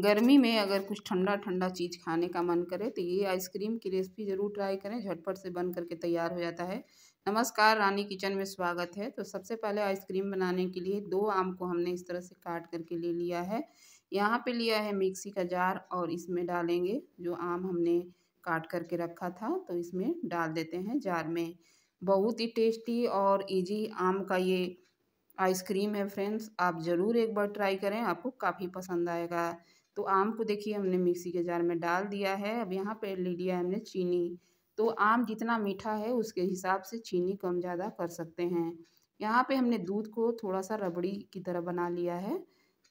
गर्मी में अगर कुछ ठंडा ठंडा चीज़ खाने का मन करे तो ये आइसक्रीम की रेसिपी ज़रूर ट्राई करें झटपट से बन करके तैयार हो जाता है नमस्कार रानी किचन में स्वागत है तो सबसे पहले आइसक्रीम बनाने के लिए दो आम को हमने इस तरह से काट करके ले लिया है यहाँ पे लिया है मिक्सी का जार और इसमें डालेंगे जो आम हमने काट करके रखा था तो इसमें डाल देते हैं जार में बहुत ही टेस्टी और इजी आम का ये आइसक्रीम है फ्रेंड्स आप ज़रूर एक बार ट्राई करें आपको काफ़ी पसंद आएगा तो आम को देखिए हमने मिक्सी के जार में डाल दिया है अब यहाँ पर ले लिया हमने चीनी तो आम जितना मीठा है उसके हिसाब से चीनी कम ज़्यादा कर सकते हैं यहाँ पे हमने दूध को थोड़ा सा रबड़ी की तरह बना लिया है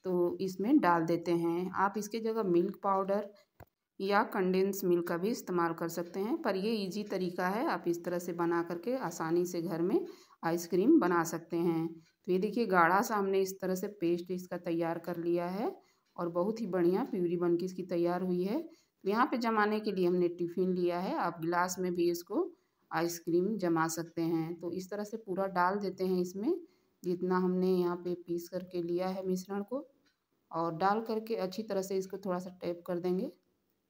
तो इसमें डाल देते हैं आप इसके जगह मिल्क पाउडर या कंडेंस मिल्क का भी इस्तेमाल कर सकते हैं पर ये इजी तरीका है आप इस तरह से बना करके आसानी से घर में आइसक्रीम बना सकते हैं तो ये देखिए गाढ़ा सा हमने इस तरह से पेस्ट इसका तैयार कर लिया है और बहुत ही बढ़िया प्यूरी बन के इसकी तैयार हुई है तो यहाँ पे जमाने के लिए हमने टिफ़िन लिया है आप गिलास में भी इसको आइसक्रीम जमा सकते हैं तो इस तरह से पूरा डाल देते हैं इसमें जितना हमने यहाँ पे पीस करके लिया है मिश्रण को और डाल करके अच्छी तरह से इसको थोड़ा सा टैप कर देंगे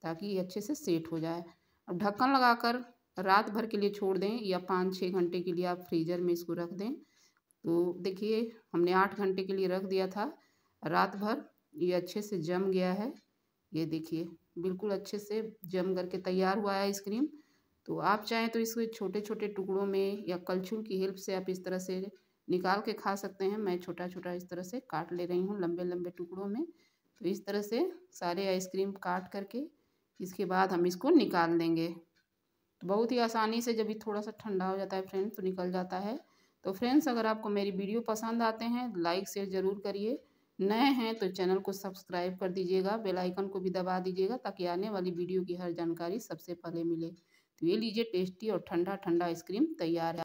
ताकि ये अच्छे से सेट हो जाए अब ढक्कन लगाकर रात भर के लिए छोड़ दें या पाँच छः घंटे के लिए आप फ्रीजर में इसको रख दें तो देखिए हमने आठ घंटे के लिए रख दिया था रात भर ये अच्छे से जम गया है ये देखिए बिल्कुल अच्छे से जम करके तैयार हुआ है आइसक्रीम तो आप चाहें तो इसको छोटे छोटे टुकड़ों में या कलछुल की हेल्प से आप इस तरह से निकाल के खा सकते हैं मैं छोटा छोटा इस तरह से काट ले रही हूँ लंबे लंबे टुकड़ों में तो इस तरह से सारे आइसक्रीम काट करके इसके बाद हम इसको निकाल देंगे तो बहुत ही आसानी से जब ये थोड़ा सा ठंडा हो जाता है फ्रेंड तो निकल जाता है तो फ्रेंड्स अगर आपको मेरी वीडियो पसंद आते हैं लाइक शेयर ज़रूर करिए नए हैं तो चैनल को सब्सक्राइब कर दीजिएगा बेल आइकन को भी दबा दीजिएगा ताकि आने वाली वीडियो की हर जानकारी सबसे पहले मिले तो ये लीजिए टेस्टी और ठंडा ठंडा आइसक्रीम तैयार है